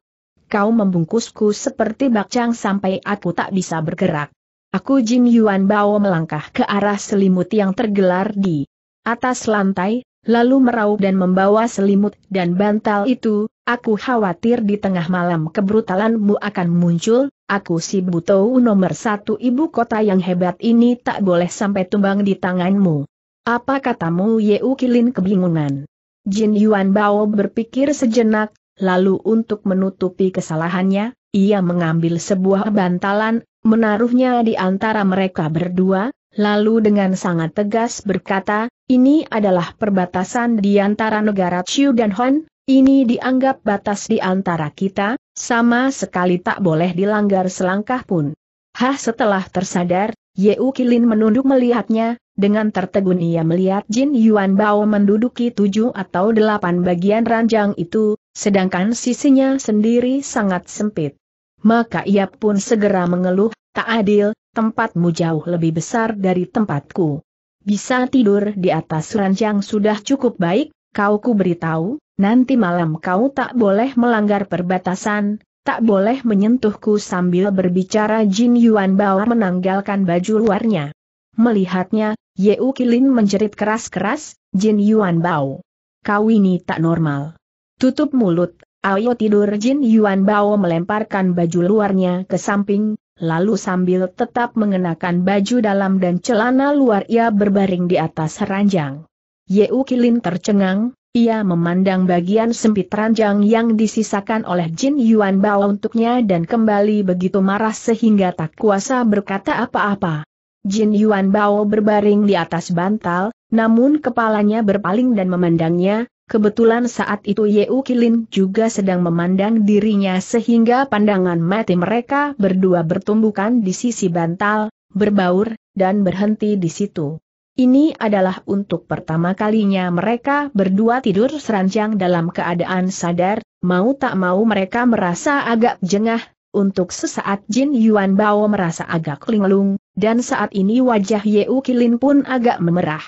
Kau membungkusku seperti bakcang sampai aku tak bisa bergerak. Aku Jin Yuan Bao melangkah ke arah selimut yang tergelar di atas lantai, lalu meraup dan membawa selimut dan bantal itu, aku khawatir di tengah malam kebrutalanmu akan muncul, aku si Buto nomor satu ibu kota yang hebat ini tak boleh sampai tumbang di tanganmu. Apa katamu Yeu Kilin kebingungan? Jin Yuan Bao berpikir sejenak, lalu untuk menutupi kesalahannya, ia mengambil sebuah bantalan, menaruhnya di antara mereka berdua, lalu dengan sangat tegas berkata, ini adalah perbatasan di antara negara Chiu dan Han. ini dianggap batas di antara kita, sama sekali tak boleh dilanggar selangkah pun. Hah setelah tersadar, Ye Kilin menunduk melihatnya, dengan tertegun ia melihat Jin Yuan Bao menduduki tujuh atau delapan bagian ranjang itu, sedangkan sisinya sendiri sangat sempit. Maka ia pun segera mengeluh, tak adil, tempatmu jauh lebih besar dari tempatku. Bisa tidur di atas ranjang sudah cukup baik, kau ku beritahu, nanti malam kau tak boleh melanggar perbatasan, tak boleh menyentuhku sambil berbicara Jin Yuan Bao menanggalkan baju luarnya. Melihatnya, Yeu Kilin menjerit keras-keras, Jin Yuan Bao. Kau ini tak normal. Tutup mulut, ayo tidur Jin Yuan Bao melemparkan baju luarnya ke samping, lalu sambil tetap mengenakan baju dalam dan celana luar ia berbaring di atas ranjang. Yeu Kilin tercengang, ia memandang bagian sempit ranjang yang disisakan oleh Jin Yuan Bao untuknya dan kembali begitu marah sehingga tak kuasa berkata apa-apa. Jin Yuan Bao berbaring di atas bantal, namun kepalanya berpaling dan memandangnya, kebetulan saat itu U Kilin juga sedang memandang dirinya sehingga pandangan mati mereka berdua bertumbukan di sisi bantal, berbaur, dan berhenti di situ. Ini adalah untuk pertama kalinya mereka berdua tidur serancang dalam keadaan sadar, mau tak mau mereka merasa agak jengah, untuk sesaat Jin Yuan Bao merasa agak linglung, dan saat ini wajah Yeu Kilin pun agak memerah.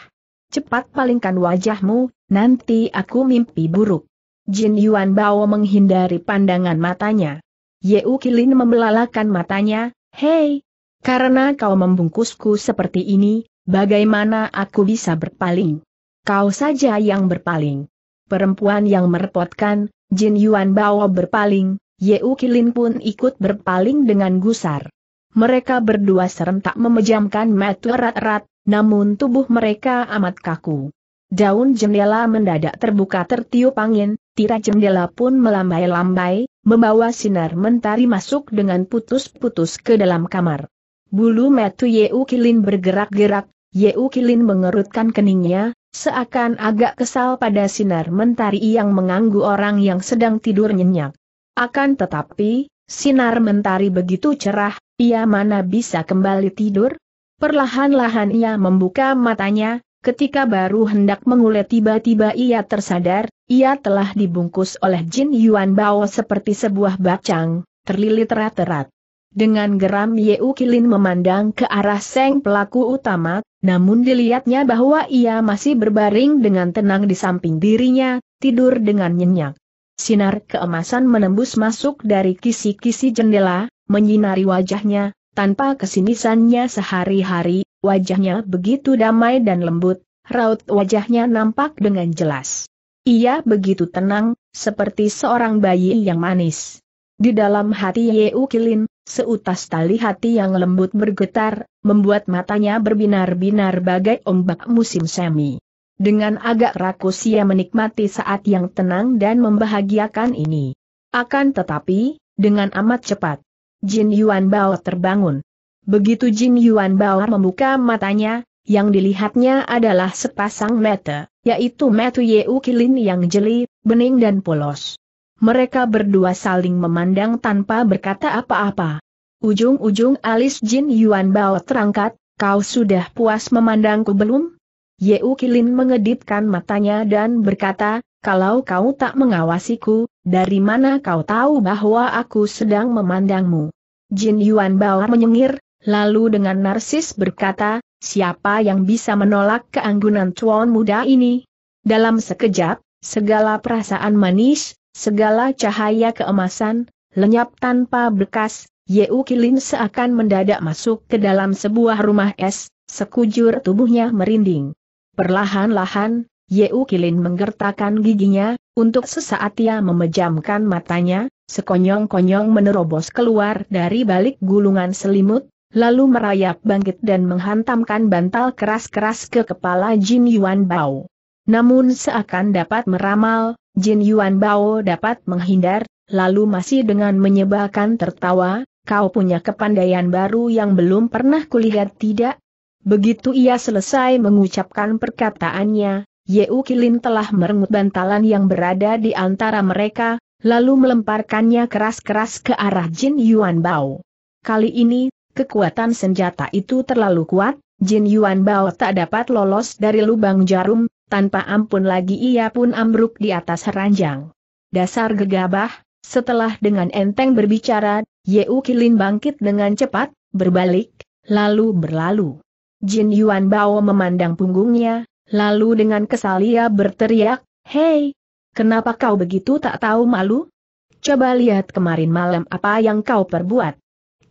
Cepat palingkan wajahmu, nanti aku mimpi buruk. Jin Yuan Bao menghindari pandangan matanya. Yeu Kilin membelalakan matanya, Hei, karena kau membungkusku seperti ini, bagaimana aku bisa berpaling? Kau saja yang berpaling. Perempuan yang merepotkan, Jin Yuan Bao berpaling, Yeu Kilin pun ikut berpaling dengan gusar. Mereka berdua serentak memejamkan mata erat-erat, namun tubuh mereka amat kaku. Daun jendela mendadak terbuka tertiup angin, tirai jendela pun melambai-lambai, membawa sinar mentari masuk dengan putus-putus ke dalam kamar. Bulu metu Yeu Kilin bergerak-gerak, Yeu Kilin mengerutkan keningnya, seakan agak kesal pada sinar mentari yang menganggu orang yang sedang tidur nyenyak. Akan tetapi, sinar mentari begitu cerah, ia mana bisa kembali tidur? Perlahan-lahan ia membuka matanya, ketika baru hendak mengulai tiba-tiba ia tersadar, ia telah dibungkus oleh Jin Yuan Bao seperti sebuah bacang, terlilit rat-rat. Dengan geram Yeu Kilin memandang ke arah Seng pelaku utama, namun dilihatnya bahwa ia masih berbaring dengan tenang di samping dirinya, tidur dengan nyenyak. Sinar keemasan menembus masuk dari kisi-kisi jendela, menyinari wajahnya, tanpa kesinisannya sehari-hari, wajahnya begitu damai dan lembut, raut wajahnya nampak dengan jelas. Ia begitu tenang, seperti seorang bayi yang manis. Di dalam hati Yeu Kilin, seutas tali hati yang lembut bergetar, membuat matanya berbinar-binar bagai ombak musim semi. Dengan agak rakus ia menikmati saat yang tenang dan membahagiakan ini. Akan tetapi, dengan amat cepat, Jin Yuan Bao terbangun. Begitu Jin Yuan Bao membuka matanya, yang dilihatnya adalah sepasang mata, yaitu mata Yeu Kilin yang jeli, bening dan polos. Mereka berdua saling memandang tanpa berkata apa-apa. Ujung-ujung alis Jin Yuan Bao terangkat, kau sudah puas memandangku belum? Yeu Kilin mengedipkan matanya dan berkata, kalau kau tak mengawasiku, dari mana kau tahu bahwa aku sedang memandangmu? Jin Yuan Bao menyengir, lalu dengan narsis berkata, siapa yang bisa menolak keanggunan cuan muda ini? Dalam sekejap, segala perasaan manis, segala cahaya keemasan, lenyap tanpa bekas, Yeu Kilin seakan mendadak masuk ke dalam sebuah rumah es, sekujur tubuhnya merinding. Perlahan-lahan, Yeu Kilin menggertakkan giginya, untuk sesaat ia memejamkan matanya, sekonyong-konyong menerobos keluar dari balik gulungan selimut, lalu merayap bangkit dan menghantamkan bantal keras-keras ke kepala Jin Yuan Bao. Namun seakan dapat meramal, Jin Yuan Bao dapat menghindar, lalu masih dengan menyebalkan tertawa, kau punya kepandaian baru yang belum pernah kulihat tidak, Begitu ia selesai mengucapkan perkataannya, Yeu Kilin telah merengut bantalan yang berada di antara mereka, lalu melemparkannya keras-keras ke arah Jin Yuan Bao. Kali ini, kekuatan senjata itu terlalu kuat, Jin Yuan Bao tak dapat lolos dari lubang jarum, tanpa ampun lagi ia pun ambruk di atas ranjang. Dasar gegabah, setelah dengan enteng berbicara, Yeu Kilin bangkit dengan cepat, berbalik, lalu berlalu. Jin Yuan Bao memandang punggungnya, lalu dengan kesal ia berteriak, Hei, kenapa kau begitu tak tahu malu? Coba lihat kemarin malam apa yang kau perbuat.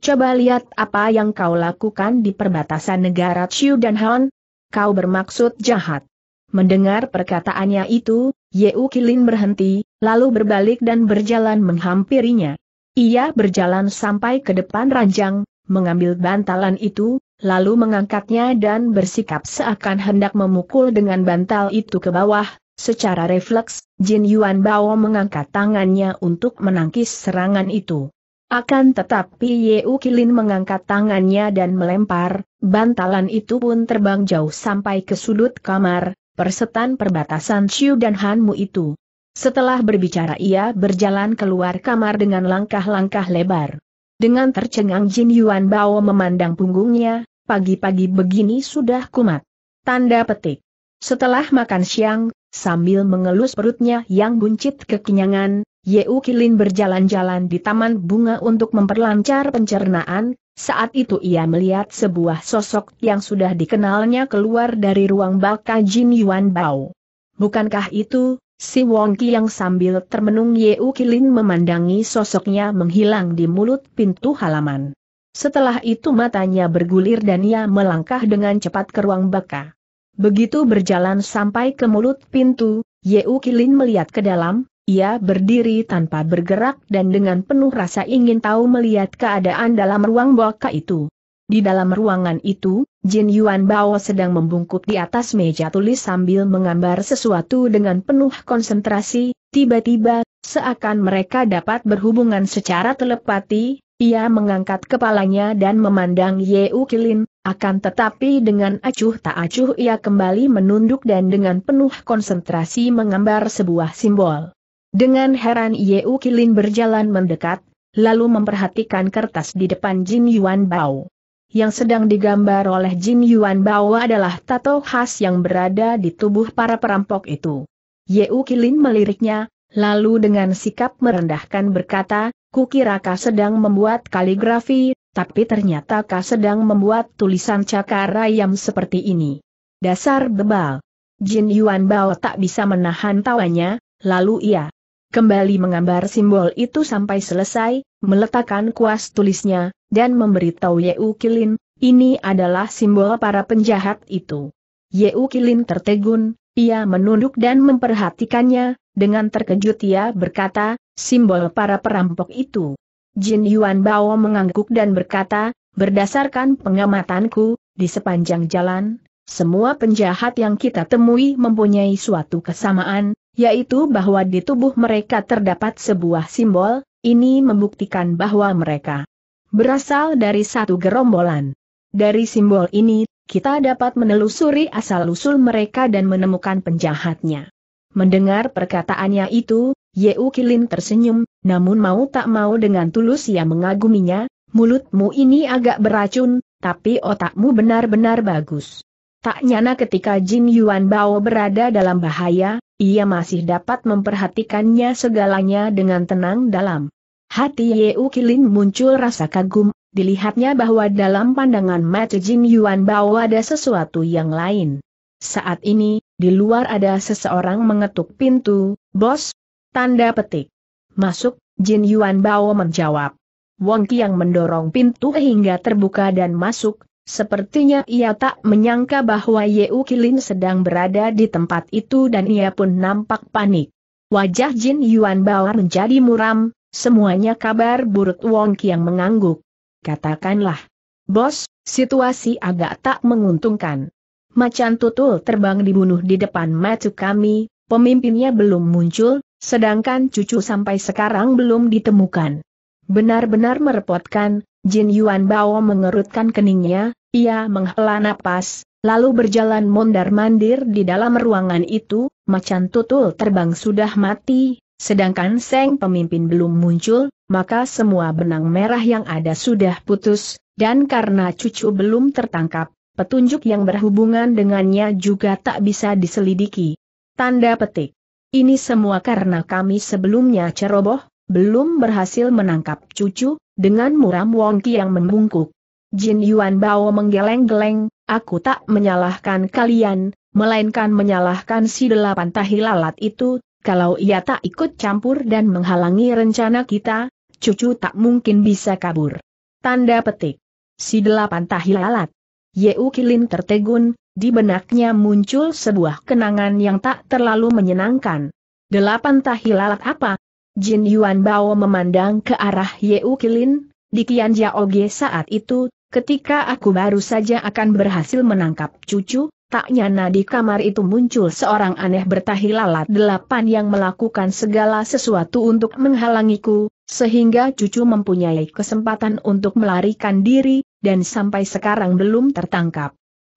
Coba lihat apa yang kau lakukan di perbatasan negara Chiu dan Han. Kau bermaksud jahat. Mendengar perkataannya itu, Yeu Kilin berhenti, lalu berbalik dan berjalan menghampirinya. Ia berjalan sampai ke depan ranjang, mengambil bantalan itu, lalu mengangkatnya dan bersikap seakan hendak memukul dengan bantal itu ke bawah. Secara refleks, Jin Yuan Bao mengangkat tangannya untuk menangkis serangan itu. Akan tetapi U Kilin mengangkat tangannya dan melempar, bantalan itu pun terbang jauh sampai ke sudut kamar, persetan perbatasan Xiu dan Hanmu itu. Setelah berbicara ia berjalan keluar kamar dengan langkah-langkah lebar. Dengan tercengang Jin Yuan Bao memandang punggungnya, pagi-pagi begini sudah kumat. Tanda petik. Setelah makan siang, sambil mengelus perutnya yang buncit kekenyangan, Yeu Kilin berjalan-jalan di taman bunga untuk memperlancar pencernaan, saat itu ia melihat sebuah sosok yang sudah dikenalnya keluar dari ruang baka Jin Yuan Bao. Bukankah itu, si Wongki yang sambil termenung Yeu Kilin memandangi sosoknya menghilang di mulut pintu halaman. Setelah itu matanya bergulir dan ia melangkah dengan cepat ke ruang baka. Begitu berjalan sampai ke mulut pintu, Yeu Kilin melihat ke dalam, ia berdiri tanpa bergerak dan dengan penuh rasa ingin tahu melihat keadaan dalam ruang baka itu. Di dalam ruangan itu, Jin Yuan Bao sedang membungkuk di atas meja tulis sambil menggambar sesuatu dengan penuh konsentrasi, tiba-tiba, seakan mereka dapat berhubungan secara telepati, ia mengangkat kepalanya dan memandang Ye Kilin, akan tetapi dengan acuh tak acuh ia kembali menunduk dan dengan penuh konsentrasi mengambar sebuah simbol. Dengan heran Ye Kilin berjalan mendekat, lalu memperhatikan kertas di depan Jin Yuan Bao. Yang sedang digambar oleh Jin Yuan Bao adalah tato khas yang berada di tubuh para perampok itu. Ye Kilin meliriknya, lalu dengan sikap merendahkan berkata, Kukira kau sedang membuat kaligrafi, tapi ternyata kau sedang membuat tulisan cakar ayam seperti ini. Dasar bebal. Jin Yuan Bao tak bisa menahan tawanya, lalu ia kembali menggambar simbol itu sampai selesai, meletakkan kuas tulisnya, dan memberitahu U Kilin, ini adalah simbol para penjahat itu. U Kilin tertegun, ia menunduk dan memperhatikannya, dengan terkejut ia berkata, simbol para perampok itu. Jin Yuan Bao mengangguk dan berkata, berdasarkan pengamatanku, di sepanjang jalan, semua penjahat yang kita temui mempunyai suatu kesamaan, yaitu bahwa di tubuh mereka terdapat sebuah simbol, ini membuktikan bahwa mereka berasal dari satu gerombolan. Dari simbol ini, kita dapat menelusuri asal-usul mereka dan menemukan penjahatnya. Mendengar perkataannya itu, Yeukilin Kilin tersenyum, namun mau tak mau dengan tulus ia mengaguminya, mulutmu ini agak beracun, tapi otakmu benar-benar bagus. Tak nyana ketika Jin Yuan Bao berada dalam bahaya, ia masih dapat memperhatikannya segalanya dengan tenang dalam. Hati Yeukilin Kilin muncul rasa kagum, dilihatnya bahwa dalam pandangan mata Jin Yuan Bao ada sesuatu yang lain. Saat ini, di luar ada seseorang mengetuk pintu, bos, Tanda petik. Masuk, Jin Yuan Bao menjawab. Wong yang mendorong pintu hingga terbuka dan masuk, sepertinya ia tak menyangka bahwa U Kilin sedang berada di tempat itu dan ia pun nampak panik. Wajah Jin Yuan Bao menjadi muram, semuanya kabar buruk Wong yang mengangguk. Katakanlah, bos, situasi agak tak menguntungkan. Macan tutul terbang dibunuh di depan mata kami, pemimpinnya belum muncul, Sedangkan cucu sampai sekarang belum ditemukan. Benar-benar merepotkan, Jin Yuan Bao mengerutkan keningnya, ia menghela napas, lalu berjalan mondar-mandir di dalam ruangan itu, macan tutul terbang sudah mati, sedangkan Seng pemimpin belum muncul, maka semua benang merah yang ada sudah putus, dan karena cucu belum tertangkap, petunjuk yang berhubungan dengannya juga tak bisa diselidiki. Tanda petik. Ini semua karena kami sebelumnya ceroboh, belum berhasil menangkap cucu, dengan muram Wongki yang membungkuk. Jin Yuan Bao menggeleng-geleng, aku tak menyalahkan kalian, melainkan menyalahkan si delapan tahi lalat itu, kalau ia tak ikut campur dan menghalangi rencana kita, cucu tak mungkin bisa kabur. Tanda petik. Si delapan tahi lalat. Yeu Kilin tertegun, di benaknya muncul sebuah kenangan yang tak terlalu menyenangkan. Delapan tahilalat apa? Jin Yuan Bao memandang ke arah Ye Kilin, di Kian Jaoge saat itu, ketika aku baru saja akan berhasil menangkap cucu, tak nyana di kamar itu muncul seorang aneh bertahi lalat delapan yang melakukan segala sesuatu untuk menghalangiku, sehingga cucu mempunyai kesempatan untuk melarikan diri, dan sampai sekarang belum tertangkap.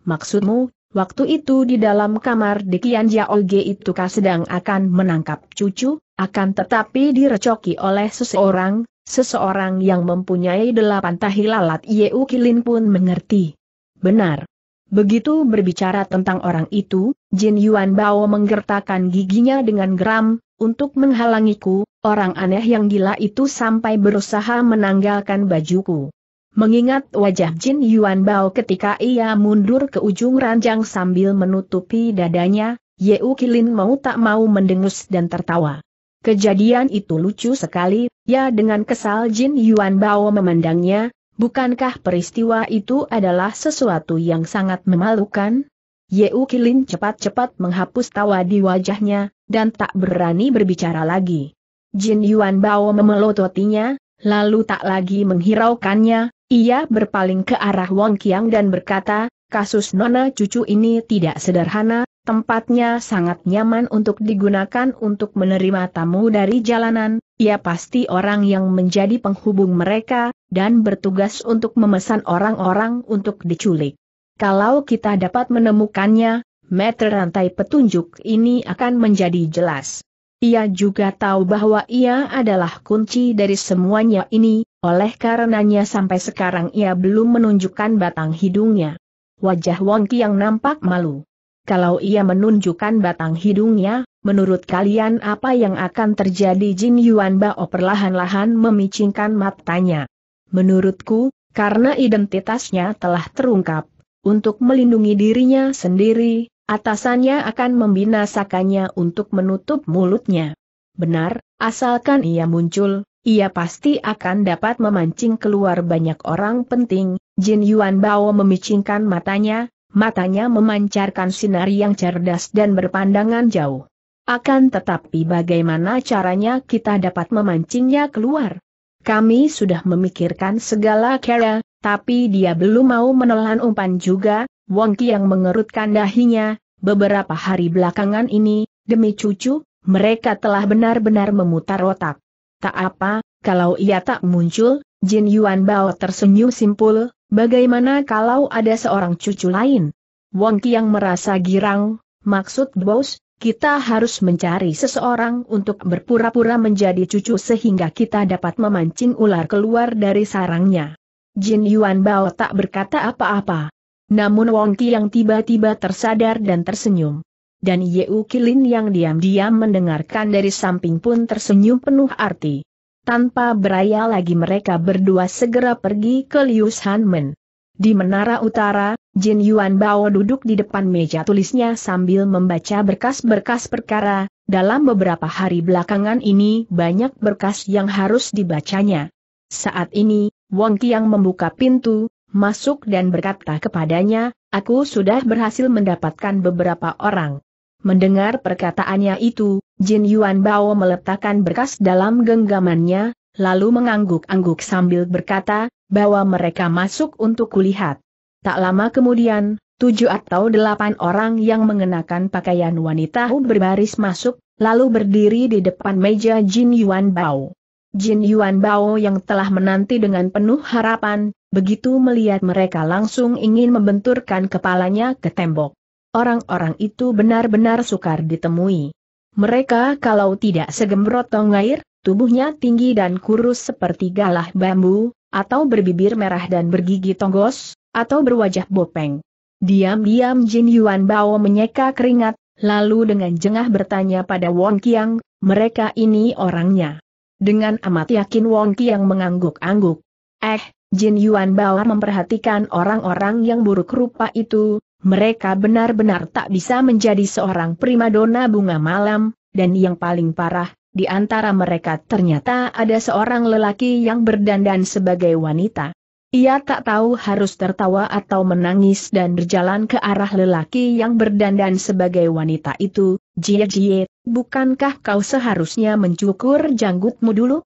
Maksudmu, waktu itu di dalam kamar di Kian itu kah sedang akan menangkap cucu, akan tetapi direcoki oleh seseorang, seseorang yang mempunyai delapan tahi lalat Yeu Kilin pun mengerti. Benar. Begitu berbicara tentang orang itu, Jin Yuan Bao menggertakkan giginya dengan geram, untuk menghalangiku, orang aneh yang gila itu sampai berusaha menanggalkan bajuku. Mengingat wajah Jin Yuan Bao ketika ia mundur ke ujung ranjang sambil menutupi dadanya, U Kilin mau tak mau mendengus dan tertawa. Kejadian itu lucu sekali, ya dengan kesal Jin Yuan Bao memandangnya, bukankah peristiwa itu adalah sesuatu yang sangat memalukan? U Kilin cepat-cepat menghapus tawa di wajahnya, dan tak berani berbicara lagi. Jin Yuan Bao memelototinya, lalu tak lagi menghiraukannya, ia berpaling ke arah Wong Kiang dan berkata, kasus nona cucu ini tidak sederhana, tempatnya sangat nyaman untuk digunakan untuk menerima tamu dari jalanan, ia pasti orang yang menjadi penghubung mereka, dan bertugas untuk memesan orang-orang untuk diculik. Kalau kita dapat menemukannya, meter rantai petunjuk ini akan menjadi jelas. Ia juga tahu bahwa ia adalah kunci dari semuanya ini, oleh karenanya sampai sekarang ia belum menunjukkan batang hidungnya. Wajah Wong yang nampak malu. Kalau ia menunjukkan batang hidungnya, menurut kalian apa yang akan terjadi Jin Yuan Bao perlahan-lahan memicingkan matanya. Menurutku, karena identitasnya telah terungkap, untuk melindungi dirinya sendiri, atasannya akan membinasakannya untuk menutup mulutnya. Benar, asalkan ia muncul, ia pasti akan dapat memancing keluar banyak orang penting. Jin Yuan Bao memicingkan matanya, matanya memancarkan sinar yang cerdas dan berpandangan jauh. Akan tetapi bagaimana caranya kita dapat memancingnya keluar? Kami sudah memikirkan segala cara, tapi dia belum mau menelan umpan juga, Wong yang mengerutkan dahinya, beberapa hari belakangan ini, demi cucu, mereka telah benar-benar memutar otak tak apa, kalau ia tak muncul, Jin Yuan Bao tersenyum simpul, bagaimana kalau ada seorang cucu lain? Wong yang merasa girang, maksud bos, kita harus mencari seseorang untuk berpura-pura menjadi cucu sehingga kita dapat memancing ular keluar dari sarangnya. Jin Yuan Bao tak berkata apa-apa. Namun Wong yang tiba-tiba tersadar dan tersenyum dan Yeu Kilin yang diam-diam mendengarkan dari samping pun tersenyum penuh arti. Tanpa beraya lagi mereka berdua segera pergi ke Lius Hanmen. Di menara utara, Jin Yuan Bao duduk di depan meja tulisnya sambil membaca berkas-berkas perkara, dalam beberapa hari belakangan ini banyak berkas yang harus dibacanya. Saat ini, Wong Qiang membuka pintu, masuk dan berkata kepadanya, aku sudah berhasil mendapatkan beberapa orang. Mendengar perkataannya itu, Jin Yuan Bao meletakkan berkas dalam genggamannya, lalu mengangguk-angguk sambil berkata, bahwa mereka masuk untuk kulihat. Tak lama kemudian, tujuh atau delapan orang yang mengenakan pakaian wanita berbaris masuk, lalu berdiri di depan meja Jin Yuan Bao. Jin Yuan Bao yang telah menanti dengan penuh harapan, begitu melihat mereka langsung ingin membenturkan kepalanya ke tembok. Orang-orang itu benar-benar sukar ditemui. Mereka kalau tidak segembrotong air, tubuhnya tinggi dan kurus seperti galah bambu, atau berbibir merah dan bergigi tonggos, atau berwajah bopeng. Diam-diam Jin Yuan Bao menyeka keringat, lalu dengan jengah bertanya pada Wong Kiang, mereka ini orangnya. Dengan amat yakin Wong Kiang mengangguk-angguk. Eh, Jin Yuan Bao memperhatikan orang-orang yang buruk rupa itu, mereka benar-benar tak bisa menjadi seorang primadona bunga malam, dan yang paling parah, di antara mereka ternyata ada seorang lelaki yang berdandan sebagai wanita. Ia tak tahu harus tertawa atau menangis dan berjalan ke arah lelaki yang berdandan sebagai wanita itu, Jie Jie, bukankah kau seharusnya mencukur janggutmu dulu?